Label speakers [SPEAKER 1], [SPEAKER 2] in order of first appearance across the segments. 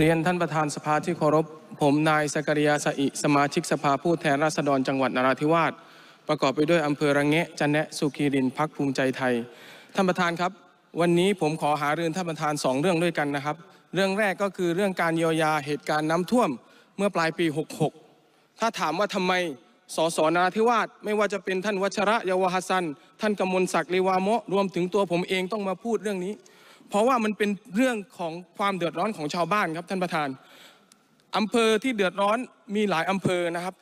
[SPEAKER 1] เรียนท่านประธานสภาที่เคารพ ผมนายสกรียาสิสมาชิกสภาผู้แทนราษฎรจังหวัดนราธิวาสประกอบไปด้วยอำเภอระเงะจันแนะสุขีรินพักภูมิใจไทย ท่านประธานครับ วันนี้ผมขอหาเรื่องท่านประธานสองเรื่องด้วยกันนะครับ เรื่องแรกก็คือเรื่องการเยียวยาเหตุการณ์น้ำท่วม เมื่อปลายปี 66 ถ้าถามว่าทำไมสสนราธิวาสไม่ว่าจะเป็นท่านวัชระเยาวหสันท่านกมลศักดิ์ลีวามะรวมถึงตัวผมเองต้องมาพูดเรื่องนี้เพราะว่ามันเป็นเรื่องของความเดือดร้อนของชาวบ้านครับท่านประธานอำเภอที่เดือดร้อนมีหลายอำเภอนะครับ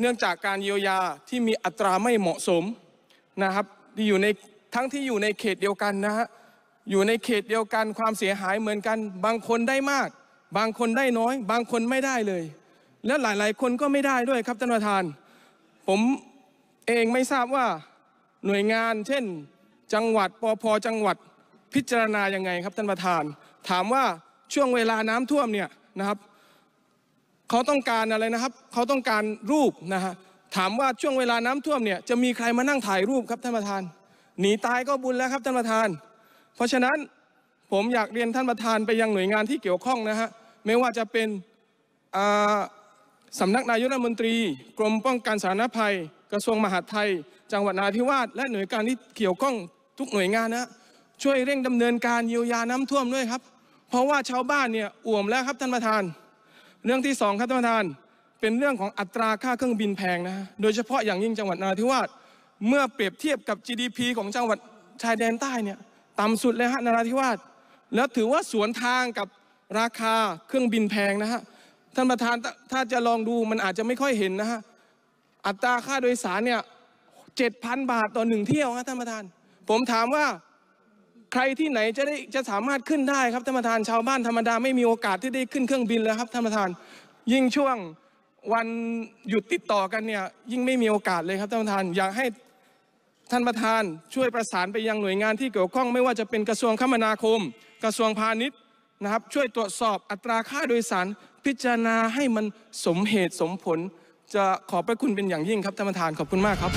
[SPEAKER 1] เนื่องจากการเยียวยาที่มีอัตราไม่เหมาะสมนะครับที่อยู่ในทั้งที่อยู่ในเขตเดียวกันนะฮะอยู่ในเขตเดียวกันความเสียหายเหมือนกันบางคนได้มาก บางคนได้น้อย บางคนไม่ได้เลย และหลายๆคนก็ไม่ได้ด้วยครับท่านประธาน ผมเองไม่ทราบว่าหน่วยงาน เช่นจังหวัดปอพจังหวัดพิจารณายังไงครับ ท่านประธาน ถามว่าช่วงเวลาน้ำท่วมเนี่ยนะครับ เขาต้องการอะไรนะครับ เขาต้องการรูปนะฮะถามว่าช่วงเวลาน้ำท่วมเนี่ยจะมีใครมานั่งถ่ายรูปครับ ท่านประธาน หนีตายก็บุญแล้วครับท่านประธาน เพราะฉะนั้นผมอยากเรียนท่านประธาน ไปยังหน่วยงานที่เกี่ยวข้องนะฮะไม่ว่าจะเป็นสำนักนายกรัฐมนตรี กรมป้องกันสาธารณภัย กระทรวงมหาดไทย จังหวัดนาธิวาสและหน่วยงานที่เกี่ยวข้อง ทุกหน่วยงานนะช่วยเร่งดำเนินการเยียวยาน้ำท่วมด้วยครับเพราะว่าชาวบ้านเนี่ยอ่วมแล้วครับท่านประธาน เรื่องที่สองครับท่านประธาน เป็นเรื่องของอัตราค่าเครื่องบินแพงนะโดยเฉพาะอย่างยิ่งจังหวัดนาทิวาสเมื่อเปรียบเทียบกับ GDP ของจังหวัดชายแดนใต้เนี่ยต่ำสุดเลยฮะนาราธิวาสแล้วถือว่าสวนทางกับราคาเครื่องบินแพงนะฮะท่านประธานถ้าจะลองดูมันอาจจะไม่ค่อยเห็นนะฮะอัตราค่าโดยสารเนี่ยเจ็ดพันบาทต่อหนึ่งเที่ยวนะท่านประธาน ผมถามว่าใครที่ไหนจะได้จะสามารถขึ้นได้ครับท่านประธานชาวบ้านธรรมดาไม่มีโอกาสที่ได้ขึ้นเครื่องบินแล้วครับท่านประธาน ยิ่งช่วงวันหยุดติดต่อกันเนี่ยยิ่งไม่มีโอกาสเลยครับท่านประธานอยากให้ท่านประธาน ช่วยประสานไปยังหน่วยงานที่เกี่ยวข้องไม่ว่าจะเป็นกระทรวงคมนาคม กระทรวงพาณิชย์นะครับ ช่วยตรวจสอบอัตราค่าโดยสารพิจารณาให้มันสมเหตุสมผล จะขอบพระคุณเป็นอย่างยิ่งครับท่านประธานขอบคุณมากครับ